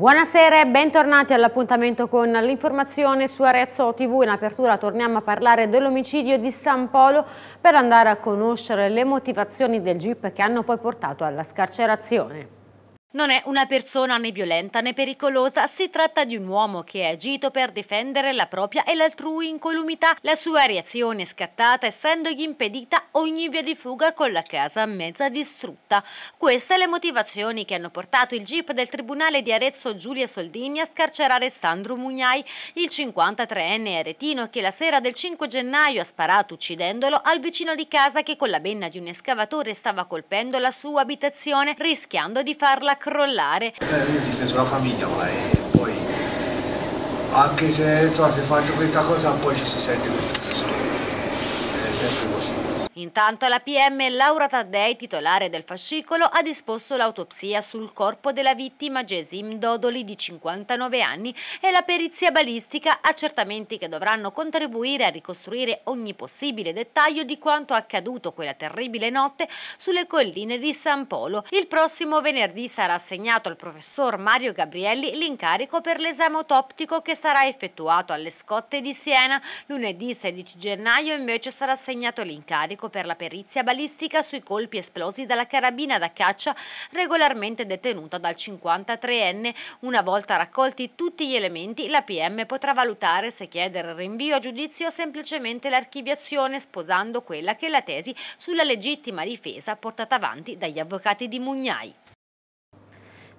Buonasera e bentornati all'appuntamento con l'informazione su Arezzo TV. In apertura torniamo a parlare dell'omicidio di San Polo per andare a conoscere le motivazioni del GIP che hanno poi portato alla scarcerazione. Non è una persona né violenta né pericolosa, si tratta di un uomo che ha agito per difendere la propria e l'altrui incolumità, la sua reazione è scattata essendogli impedita ogni via di fuga con la casa mezza distrutta. Queste le motivazioni che hanno portato il GIP del Tribunale di Arezzo Giulia Soldini a scarcerare Sandro Mugnai, il 53enne aretino che la sera del 5 gennaio ha sparato uccidendolo al vicino di casa che con la benna di un escavatore stava colpendo la sua abitazione, rischiando di farla crollare. Eh, io ho difeso la famiglia, ma poi anche se, so, se fatto questa cosa poi ci si sente Intanto la PM Laura Taddei, titolare del fascicolo, ha disposto l'autopsia sul corpo della vittima Gesim Dodoli di 59 anni e la perizia balistica, accertamenti che dovranno contribuire a ricostruire ogni possibile dettaglio di quanto accaduto quella terribile notte sulle colline di San Polo. Il prossimo venerdì sarà assegnato al professor Mario Gabrielli l'incarico per l'esame autoptico che sarà effettuato alle scotte di Siena. Lunedì 16 gennaio invece sarà assegnato l'incarico per la perizia balistica sui colpi esplosi dalla carabina da caccia regolarmente detenuta dal 53enne. Una volta raccolti tutti gli elementi, la PM potrà valutare se chiedere rinvio a giudizio o semplicemente l'archiviazione, sposando quella che è la tesi sulla legittima difesa portata avanti dagli avvocati di Mugnai.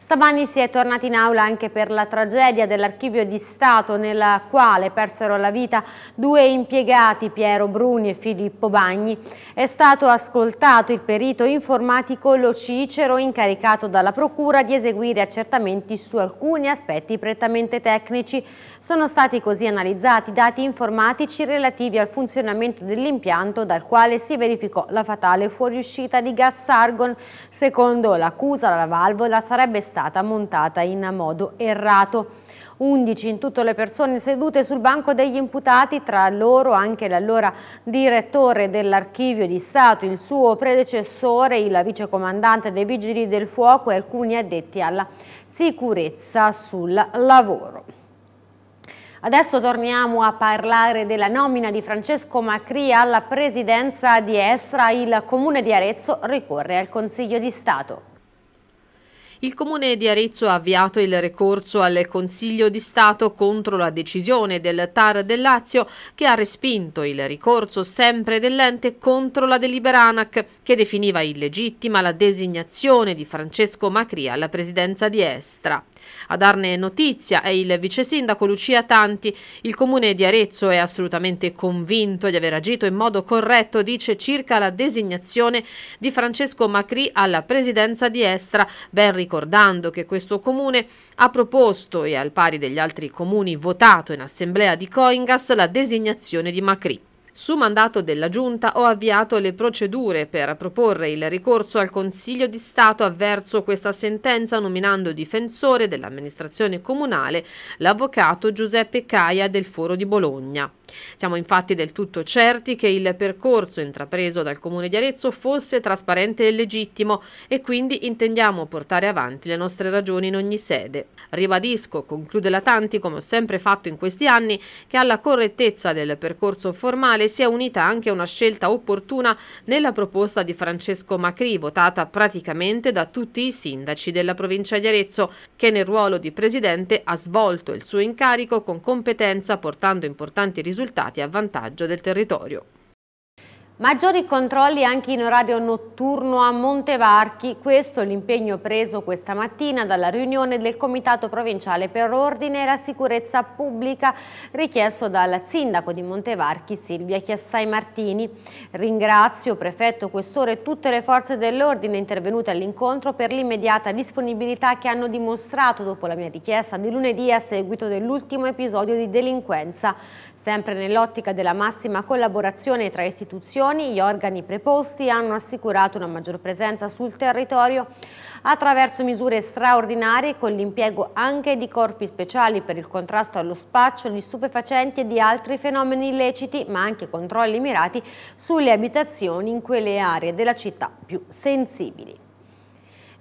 Stamani si è tornati in aula anche per la tragedia dell'archivio di Stato nella quale persero la vita due impiegati Piero Bruni e Filippo Bagni. È stato ascoltato il perito informatico Lo Cicero incaricato dalla Procura di eseguire accertamenti su alcuni aspetti prettamente tecnici. Sono stati così analizzati dati informatici relativi al funzionamento dell'impianto dal quale si verificò la fatale fuoriuscita di gas argon. Secondo l'accusa la valvola sarebbe stata stata montata in modo errato. 11 in tutte le persone sedute sul banco degli imputati, tra loro anche l'allora direttore dell'archivio di Stato, il suo predecessore, il vicecomandante dei Vigili del Fuoco e alcuni addetti alla sicurezza sul lavoro. Adesso torniamo a parlare della nomina di Francesco Macri alla presidenza di Esra. Il comune di Arezzo ricorre al Consiglio di Stato. Il Comune di Arezzo ha avviato il ricorso al Consiglio di Stato contro la decisione del TAR del Lazio che ha respinto il ricorso sempre dell'ente contro la delibera ANAC che definiva illegittima la designazione di Francesco Macri alla presidenza di Estra. A darne notizia è il vice sindaco Lucia Tanti. Il comune di Arezzo è assolutamente convinto di aver agito in modo corretto, dice circa la designazione di Francesco Macri alla presidenza di Estra, ben ricordato ricordando che questo comune ha proposto e al pari degli altri comuni votato in assemblea di Coingas la designazione di Macri. Su mandato della Giunta ho avviato le procedure per proporre il ricorso al Consiglio di Stato avverso questa sentenza nominando difensore dell'amministrazione comunale l'avvocato Giuseppe Caia del Foro di Bologna. Siamo infatti del tutto certi che il percorso intrapreso dal Comune di Arezzo fosse trasparente e legittimo e quindi intendiamo portare avanti le nostre ragioni in ogni sede. Ribadisco, conclude la Tanti, come ho sempre fatto in questi anni, che alla correttezza del percorso formale nazionale si è unita anche una scelta opportuna nella proposta di Francesco Macri, votata praticamente da tutti i sindaci della provincia di Arezzo, che nel ruolo di presidente ha svolto il suo incarico con competenza portando importanti risultati a vantaggio del territorio. Maggiori controlli anche in orario notturno a Montevarchi, questo è l'impegno preso questa mattina dalla riunione del Comitato Provinciale per l'Ordine e la Sicurezza Pubblica richiesto dal Sindaco di Montevarchi Silvia Chiassai Martini. Ringrazio Prefetto, Questore e tutte le forze dell'Ordine intervenute all'incontro per l'immediata disponibilità che hanno dimostrato dopo la mia richiesta di lunedì a seguito dell'ultimo episodio di delinquenza Sempre nell'ottica della massima collaborazione tra istituzioni, gli organi preposti hanno assicurato una maggior presenza sul territorio attraverso misure straordinarie con l'impiego anche di corpi speciali per il contrasto allo spaccio di stupefacenti e di altri fenomeni illeciti, ma anche controlli mirati sulle abitazioni in quelle aree della città più sensibili.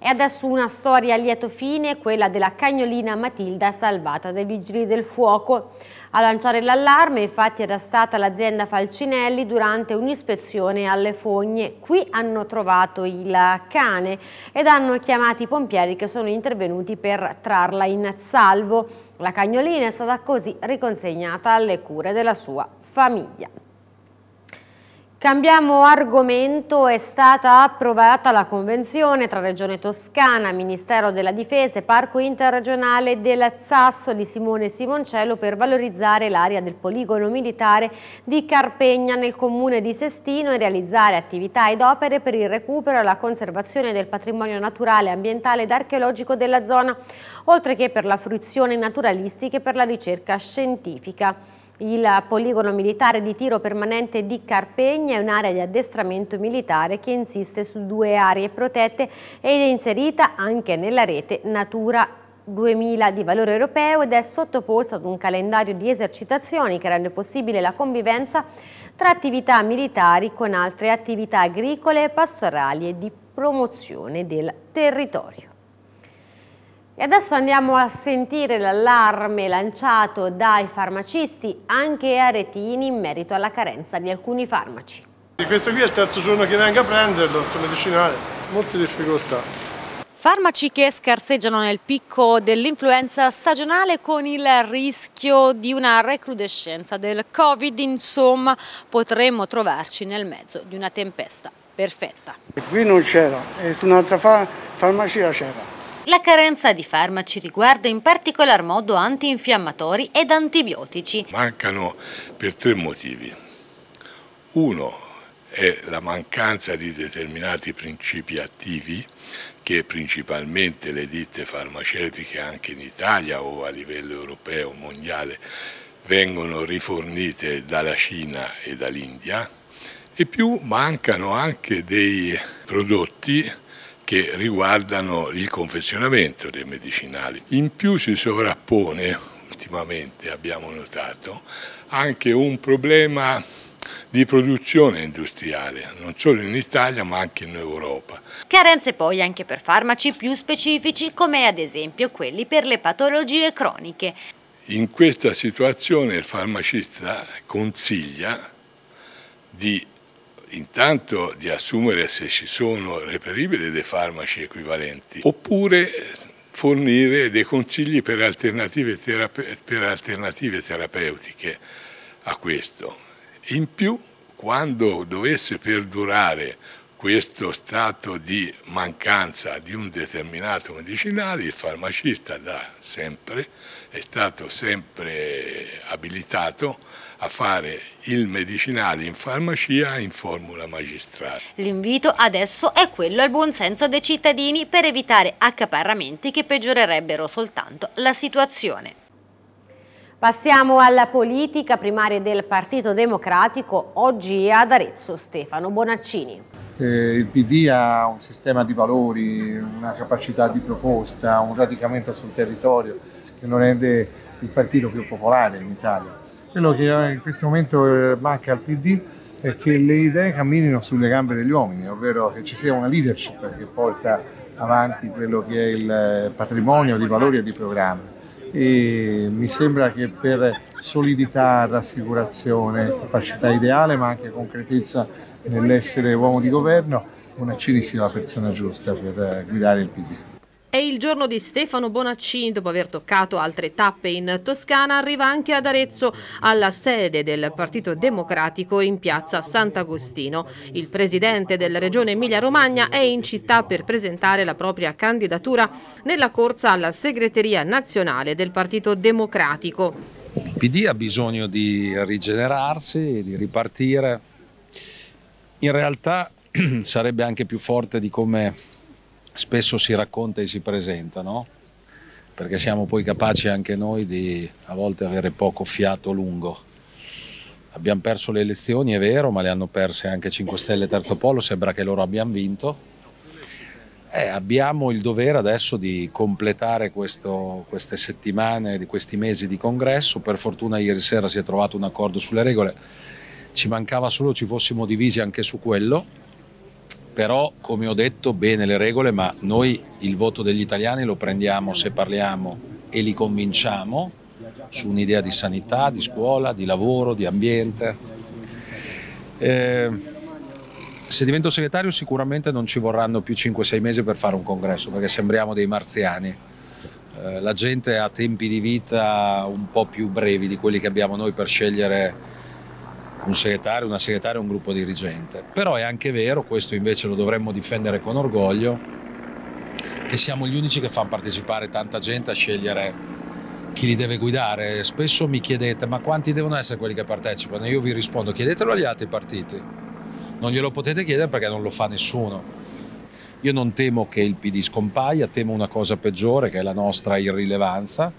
E adesso una storia a lieto fine, quella della cagnolina Matilda salvata dai vigili del fuoco. A lanciare l'allarme infatti era stata l'azienda Falcinelli durante un'ispezione alle fogne. Qui hanno trovato il cane ed hanno chiamato i pompieri che sono intervenuti per trarla in salvo. La cagnolina è stata così riconsegnata alle cure della sua famiglia. Cambiamo argomento, è stata approvata la convenzione tra Regione Toscana, Ministero della Difesa e Parco Interregionale del Sasso di Simone Simoncello per valorizzare l'area del poligono militare di Carpegna nel comune di Sestino e realizzare attività ed opere per il recupero e la conservazione del patrimonio naturale, ambientale ed archeologico della zona, oltre che per la fruizione naturalistica e per la ricerca scientifica. Il poligono militare di tiro permanente di Carpegna è un'area di addestramento militare che insiste su due aree protette ed è inserita anche nella rete Natura 2000 di valore europeo ed è sottoposta ad un calendario di esercitazioni che rende possibile la convivenza tra attività militari con altre attività agricole, pastorali e di promozione del territorio. E adesso andiamo a sentire l'allarme lanciato dai farmacisti anche a Retini in merito alla carenza di alcuni farmaci. Questo qui è il terzo giorno che vengo a prenderlo, il medicinale, molte difficoltà. Farmaci che scarseggiano nel picco dell'influenza stagionale con il rischio di una recrudescenza del Covid, insomma potremmo trovarci nel mezzo di una tempesta perfetta. Qui non c'era, su un'altra farmacia c'era. La carenza di farmaci riguarda in particolar modo antinfiammatori ed antibiotici. Mancano per tre motivi. Uno è la mancanza di determinati principi attivi che principalmente le ditte farmaceutiche anche in Italia o a livello europeo, mondiale, vengono rifornite dalla Cina e dall'India e più mancano anche dei prodotti che riguardano il confezionamento dei medicinali. In più si sovrappone, ultimamente abbiamo notato, anche un problema di produzione industriale, non solo in Italia ma anche in Europa. Carenze poi anche per farmaci più specifici come ad esempio quelli per le patologie croniche. In questa situazione il farmacista consiglia di intanto di assumere se ci sono reperibili dei farmaci equivalenti, oppure fornire dei consigli per alternative, terape per alternative terapeutiche a questo. In più, quando dovesse perdurare questo stato di mancanza di un determinato medicinale, il farmacista da sempre è stato sempre abilitato a fare il medicinale in farmacia in formula magistrale. L'invito adesso è quello al buonsenso dei cittadini per evitare accaparramenti che peggiorerebbero soltanto la situazione. Passiamo alla politica primaria del Partito Democratico, oggi ad Arezzo, Stefano Bonaccini. Eh, il PD ha un sistema di valori, una capacità di proposta, un radicamento sul territorio che lo rende il partito più popolare in Italia quello che in questo momento eh, manca al PD è che le idee camminino sulle gambe degli uomini, ovvero che ci sia una leadership che porta avanti quello che è il eh, patrimonio di valori e di programmi. E mi sembra che per solidità, rassicurazione, capacità ideale, ma anche concretezza nell'essere uomo di governo, una Ciri sia la persona giusta per eh, guidare il PD. È il giorno di Stefano Bonaccini, dopo aver toccato altre tappe in Toscana, arriva anche ad Arezzo, alla sede del Partito Democratico in piazza Sant'Agostino. Il presidente della regione Emilia-Romagna è in città per presentare la propria candidatura nella corsa alla segreteria nazionale del Partito Democratico. Il PD ha bisogno di rigenerarsi, di ripartire. In realtà sarebbe anche più forte di come spesso si racconta e si presenta, no? perché siamo poi capaci anche noi di a volte avere poco fiato lungo. Abbiamo perso le elezioni, è vero, ma le hanno perse anche 5 Stelle e Terzo Polo, sembra che loro abbiano vinto. Eh, abbiamo il dovere adesso di completare questo, queste settimane, di questi mesi di congresso. Per fortuna ieri sera si è trovato un accordo sulle regole. Ci mancava solo ci fossimo divisi anche su quello però come ho detto bene le regole, ma noi il voto degli italiani lo prendiamo se parliamo e li convinciamo su un'idea di sanità, di scuola, di lavoro, di ambiente. Eh, se divento segretario sicuramente non ci vorranno più 5-6 mesi per fare un congresso, perché sembriamo dei marziani. Eh, la gente ha tempi di vita un po' più brevi di quelli che abbiamo noi per scegliere un segretario, una segretaria e un gruppo dirigente. Però è anche vero, questo invece lo dovremmo difendere con orgoglio, che siamo gli unici che fanno partecipare tanta gente a scegliere chi li deve guidare. Spesso mi chiedete ma quanti devono essere quelli che partecipano? Io vi rispondo chiedetelo agli altri partiti. Non glielo potete chiedere perché non lo fa nessuno. Io non temo che il PD scompaia, temo una cosa peggiore che è la nostra irrilevanza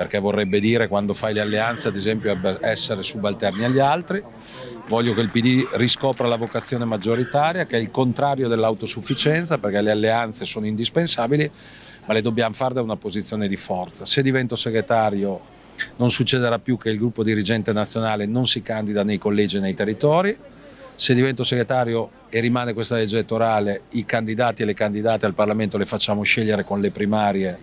perché vorrebbe dire quando fai le alleanze, ad esempio, essere subalterni agli altri. Voglio che il PD riscopra la vocazione maggioritaria, che è il contrario dell'autosufficienza, perché le alleanze sono indispensabili, ma le dobbiamo fare da una posizione di forza. Se divento segretario non succederà più che il gruppo dirigente nazionale non si candida nei collegi e nei territori. Se divento segretario e rimane questa legge elettorale, i candidati e le candidate al Parlamento le facciamo scegliere con le primarie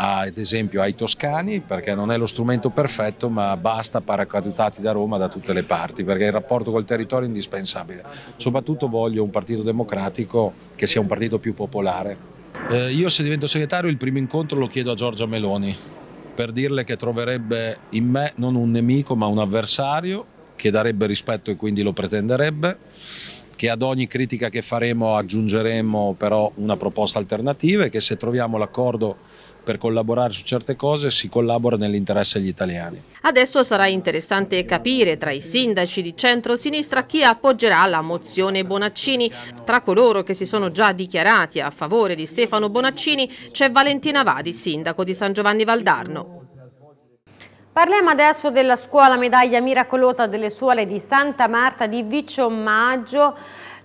Ah, ad esempio ai toscani perché non è lo strumento perfetto ma basta paracadutati da Roma da tutte le parti perché il rapporto col territorio è indispensabile. Soprattutto voglio un partito democratico che sia un partito più popolare. Eh, io se divento segretario il primo incontro lo chiedo a Giorgia Meloni per dirle che troverebbe in me non un nemico ma un avversario che darebbe rispetto e quindi lo pretenderebbe, che ad ogni critica che faremo aggiungeremo però una proposta alternativa e che se troviamo l'accordo per collaborare su certe cose si collabora nell'interesse degli italiani. Adesso sarà interessante capire tra i sindaci di centro-sinistra chi appoggerà la mozione Bonaccini. Tra coloro che si sono già dichiarati a favore di Stefano Bonaccini c'è Valentina Vadi, sindaco di San Giovanni Valdarno. Parliamo adesso della scuola medaglia miracolosa delle suole di Santa Marta di Viciomaggio.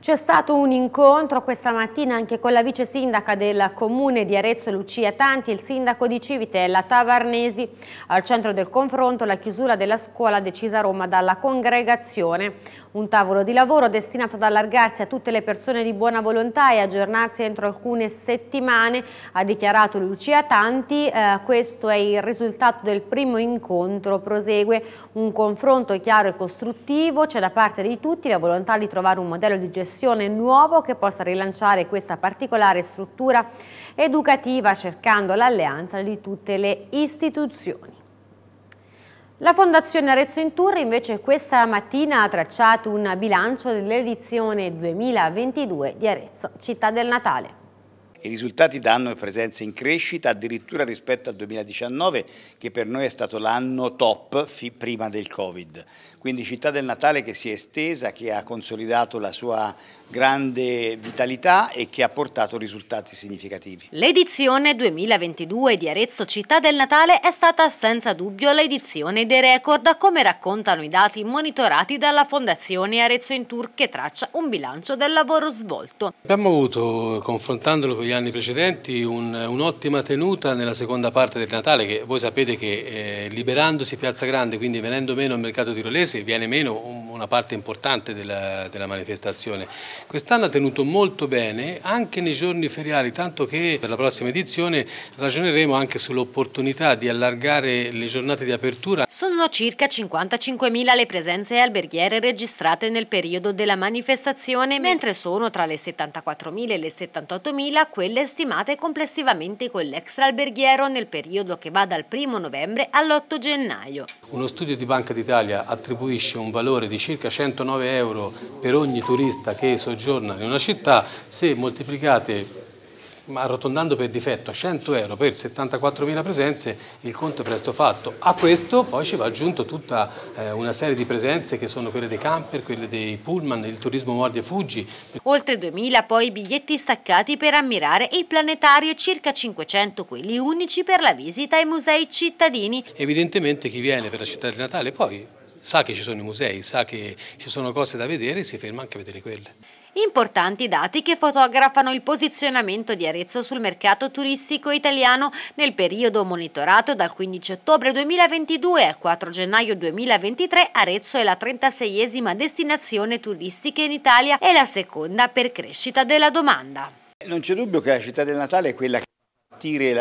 C'è stato un incontro questa mattina anche con la vice sindaca del comune di Arezzo Lucia Tanti e il sindaco di Civitella Tavarnesi. Al centro del confronto la chiusura della scuola decisa a Roma dalla congregazione. Un tavolo di lavoro destinato ad allargarsi a tutte le persone di buona volontà e aggiornarsi entro alcune settimane, ha dichiarato Lucia Tanti. Eh, questo è il risultato del primo incontro. Prosegue un confronto chiaro e costruttivo, c'è da parte di tutti la volontà di trovare un modello di gestione professione nuovo che possa rilanciare questa particolare struttura educativa cercando l'alleanza di tutte le istituzioni. La Fondazione Arezzo in Tour invece questa mattina ha tracciato un bilancio dell'edizione 2022 di Arezzo, città del Natale. I risultati danno una presenza in crescita addirittura rispetto al 2019 che per noi è stato l'anno top prima del Covid. Quindi Città del Natale che si è estesa, che ha consolidato la sua grande vitalità e che ha portato risultati significativi. L'edizione 2022 di Arezzo Città del Natale è stata senza dubbio l'edizione dei record, come raccontano i dati monitorati dalla Fondazione Arezzo in Tour che traccia un bilancio del lavoro svolto. Abbiamo avuto, confrontandolo con gli anni precedenti un, un'ottima tenuta nella seconda parte del Natale, che voi sapete che eh, liberandosi Piazza Grande, quindi venendo meno al mercato tirolese, viene meno un, una parte importante della, della manifestazione. Quest'anno ha tenuto molto bene anche nei giorni feriali, tanto che per la prossima edizione ragioneremo anche sull'opportunità di allargare le giornate di apertura. Sono circa 55.000 le presenze alberghiere registrate nel periodo della manifestazione, mentre sono tra le 74.000 e le 78.000 quelle quelle stimate complessivamente con l'extraalberghiero nel periodo che va dal 1 novembre all'8 gennaio. Uno studio di Banca d'Italia attribuisce un valore di circa 109 euro per ogni turista che soggiorna in una città se moltiplicate arrotondando per difetto a 100 euro per 74.000 presenze, il conto è presto fatto. A questo poi ci va aggiunto tutta eh, una serie di presenze che sono quelle dei camper, quelle dei pullman, il turismo mordi e fuggi. Oltre 2.000 poi biglietti staccati per ammirare il planetario e circa 500 quelli unici per la visita ai musei cittadini. Evidentemente chi viene per la città di Natale poi sa che ci sono i musei, sa che ci sono cose da vedere e si ferma anche a vedere quelle. Importanti dati che fotografano il posizionamento di Arezzo sul mercato turistico italiano nel periodo monitorato dal 15 ottobre 2022 al 4 gennaio 2023 Arezzo è la 36esima destinazione turistica in Italia e la seconda per crescita della domanda. Non c'è dubbio che la città del Natale è quella che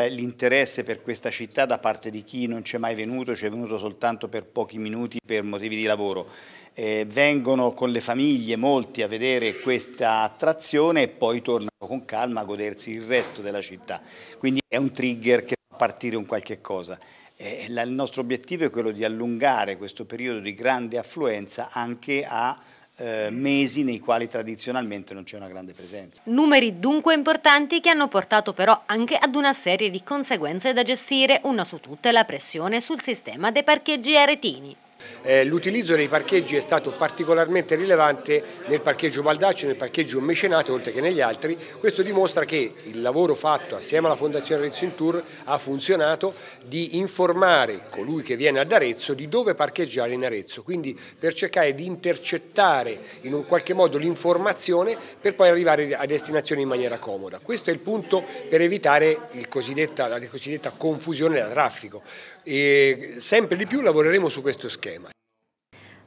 l'interesse per questa città da parte di chi non c'è mai venuto, c'è venuto soltanto per pochi minuti per motivi di lavoro. Eh, vengono con le famiglie molti a vedere questa attrazione e poi tornano con calma a godersi il resto della città. Quindi è un trigger che fa partire un qualche cosa. Eh, la, il nostro obiettivo è quello di allungare questo periodo di grande affluenza anche a eh, mesi nei quali tradizionalmente non c'è una grande presenza. Numeri dunque importanti che hanno portato però anche ad una serie di conseguenze da gestire, una su tutte la pressione sul sistema dei parcheggi aretini. Eh, l'utilizzo dei parcheggi è stato particolarmente rilevante nel parcheggio Baldaccio, nel parcheggio Mecenate, oltre che negli altri. Questo dimostra che il lavoro fatto assieme alla Fondazione Arezzo in Tour ha funzionato di informare colui che viene ad Arezzo di dove parcheggiare in Arezzo, quindi per cercare di intercettare in un qualche modo l'informazione per poi arrivare a destinazione in maniera comoda. Questo è il punto per evitare cosiddetta, la cosiddetta confusione da traffico e sempre di più lavoreremo su questo schema.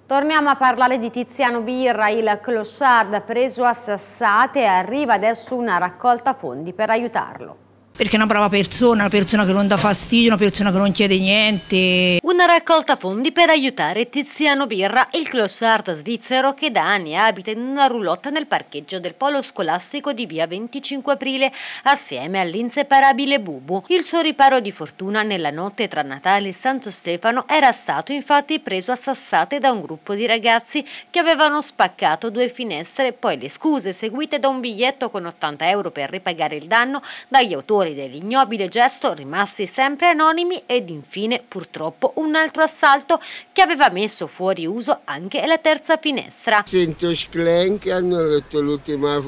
Torniamo a parlare di Tiziano Birra, il Clossard preso a sassate e arriva adesso una raccolta fondi per aiutarlo perché è una brava persona, una persona che non dà fastidio, una persona che non chiede niente. Una raccolta fondi per aiutare Tiziano Birra, il close svizzero che da anni abita in una roulotte nel parcheggio del polo scolastico di via 25 aprile assieme all'inseparabile Bubu. Il suo riparo di fortuna nella notte tra Natale e Santo Stefano era stato infatti preso a sassate da un gruppo di ragazzi che avevano spaccato due finestre poi le scuse seguite da un biglietto con 80 euro per ripagare il danno dagli autori autori dell'ignobile gesto rimasti sempre anonimi ed infine purtroppo un altro assalto che aveva messo fuori uso anche la terza finestra. Sento sclen che hanno rotto l'ultima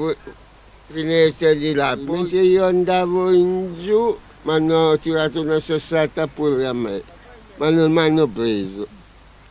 finestra di là, mentre io andavo in giù mi hanno tirato una sassata pure a me, ma non mi hanno preso.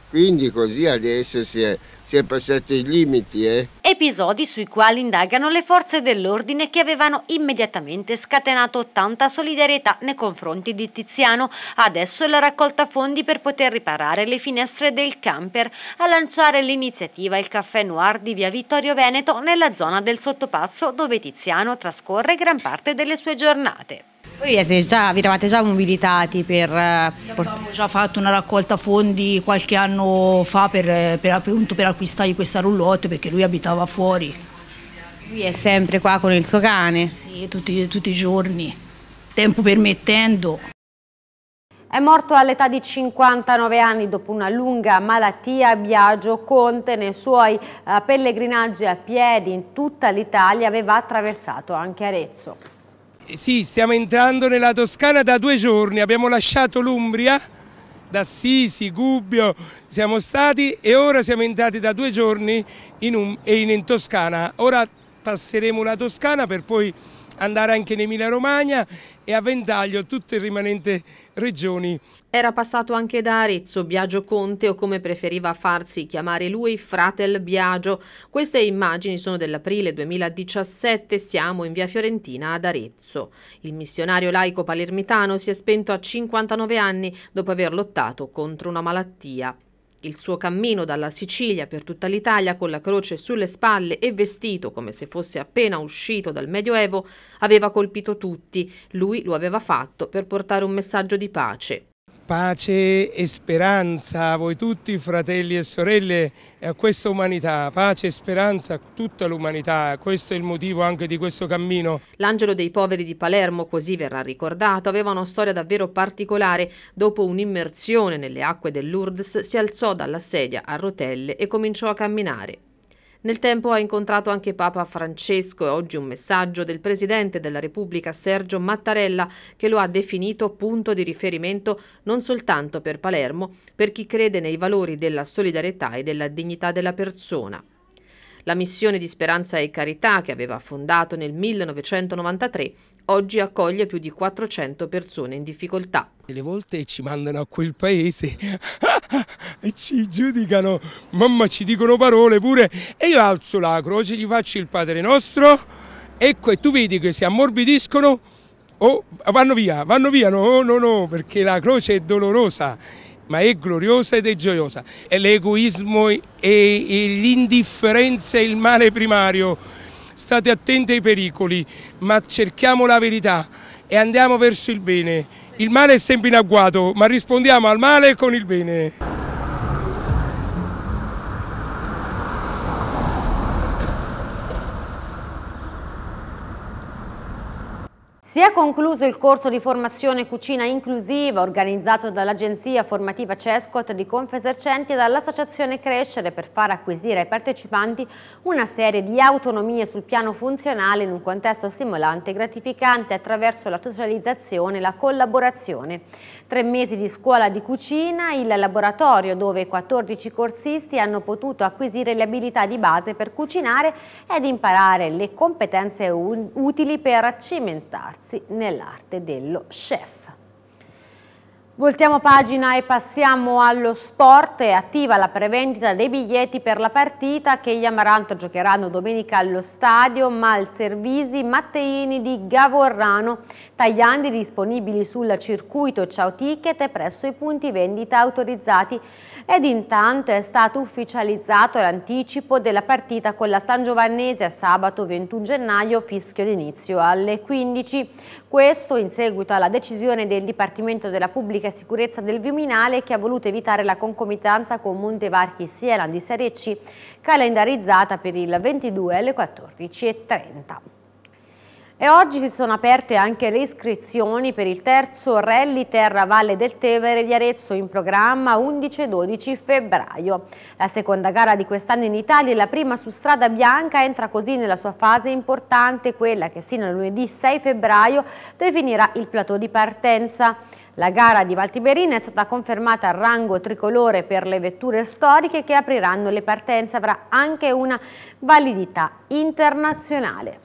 Quindi così adesso si è si è passati i limiti. Eh. Episodi sui quali indagano le forze dell'ordine che avevano immediatamente scatenato tanta solidarietà nei confronti di Tiziano. Adesso la raccolta fondi per poter riparare le finestre del camper. A lanciare l'iniziativa il caffè noir di via Vittorio Veneto nella zona del sottopasso dove Tiziano trascorre gran parte delle sue giornate. Voi avete già, vi eravate già mobilitati per... Eh, sì, abbiamo già fatto una raccolta fondi qualche anno fa per, per, appunto, per acquistare questa roulotte perché lui abitava fuori. Lui è sempre qua con il suo cane? Sì, tutti, tutti i giorni, tempo permettendo. È morto all'età di 59 anni dopo una lunga malattia Biagio Conte nei suoi eh, pellegrinaggi a piedi in tutta l'Italia aveva attraversato anche Arezzo. Eh, sì, stiamo entrando nella Toscana da due giorni, abbiamo lasciato l'Umbria, da Sisi, Gubbio siamo stati e ora siamo entrati da due giorni in, um in, Toscana. Ora passeremo la Toscana per poi andare anche in Emilia Romagna e a ventaglio tutte le rimanenti regioni. Era passato anche da Arezzo Biagio Conte o come preferiva farsi chiamare lui Fratel Biagio. Queste immagini sono dell'aprile 2017, siamo in via Fiorentina ad Arezzo. Il missionario laico palermitano si è spento a 59 anni dopo aver lottato contro una malattia. Il suo cammino dalla Sicilia per tutta l'Italia con la croce sulle spalle e vestito come se fosse appena uscito dal Medioevo aveva colpito tutti. Lui lo aveva fatto per portare un messaggio di pace. Pace e speranza a voi tutti fratelli e sorelle e a questa umanità, pace e speranza a tutta l'umanità, questo è il motivo anche di questo cammino. L'angelo dei poveri di Palermo, così verrà ricordato, aveva una storia davvero particolare. Dopo un'immersione nelle acque dell'Urds si alzò dalla sedia a rotelle e cominciò a camminare. Nel tempo ha incontrato anche Papa Francesco e oggi un messaggio del Presidente della Repubblica Sergio Mattarella che lo ha definito punto di riferimento non soltanto per Palermo, per chi crede nei valori della solidarietà e della dignità della persona. La missione di Speranza e Carità, che aveva fondato nel 1993, oggi accoglie più di 400 persone in difficoltà. Le volte ci mandano a quel paese e ci giudicano, mamma ci dicono parole pure, e io alzo la croce, gli faccio il Padre Nostro, ecco e tu vedi che si ammorbidiscono, oh, vanno via, vanno via, no, no, no, perché la croce è dolorosa ma è gloriosa ed è gioiosa. E l'egoismo e, l'indifferenza è il male primario. State attenti ai pericoli, ma cerchiamo la verità e andiamo verso il bene. Il male è sempre in agguato, ma rispondiamo al male con il bene. Si è concluso il corso di formazione cucina inclusiva organizzato dall'agenzia formativa Cescot di Confesercenti e dall'associazione Crescere per far acquisire ai partecipanti una serie di autonomie sul piano funzionale in un contesto stimolante e gratificante attraverso la socializzazione e la collaborazione. Tre mesi di scuola di cucina, il laboratorio dove 14 corsisti hanno potuto acquisire le abilità di base per cucinare ed imparare le competenze utili per cimentarsi nell'arte dello chef. Voltiamo pagina e passiamo allo sport. È attiva la prevendita dei biglietti per la partita che gli Amaranto giocheranno domenica allo stadio Mal Servisi Matteini di Gavorrano, tagliandi disponibili sul circuito Ciao Ticket e presso i punti vendita autorizzati ed intanto è stato ufficializzato l'anticipo della partita con la San Giovannese a sabato 21 gennaio fischio d'inizio alle 15. Questo in seguito alla decisione del Dipartimento della Pubblica Sicurezza del Viminale che ha voluto evitare la concomitanza con Montevarchi Sielan di Serie C calendarizzata per il 22 alle 14.30. E oggi si sono aperte anche le iscrizioni per il terzo Rally Terra Valle del Tevere di Arezzo in programma 11-12 febbraio. La seconda gara di quest'anno in Italia e la prima su strada bianca entra così nella sua fase importante, quella che sino a lunedì 6 febbraio definirà il plateau di partenza. La gara di Valtiberina è stata confermata al rango tricolore per le vetture storiche che apriranno le partenze, avrà anche una validità internazionale.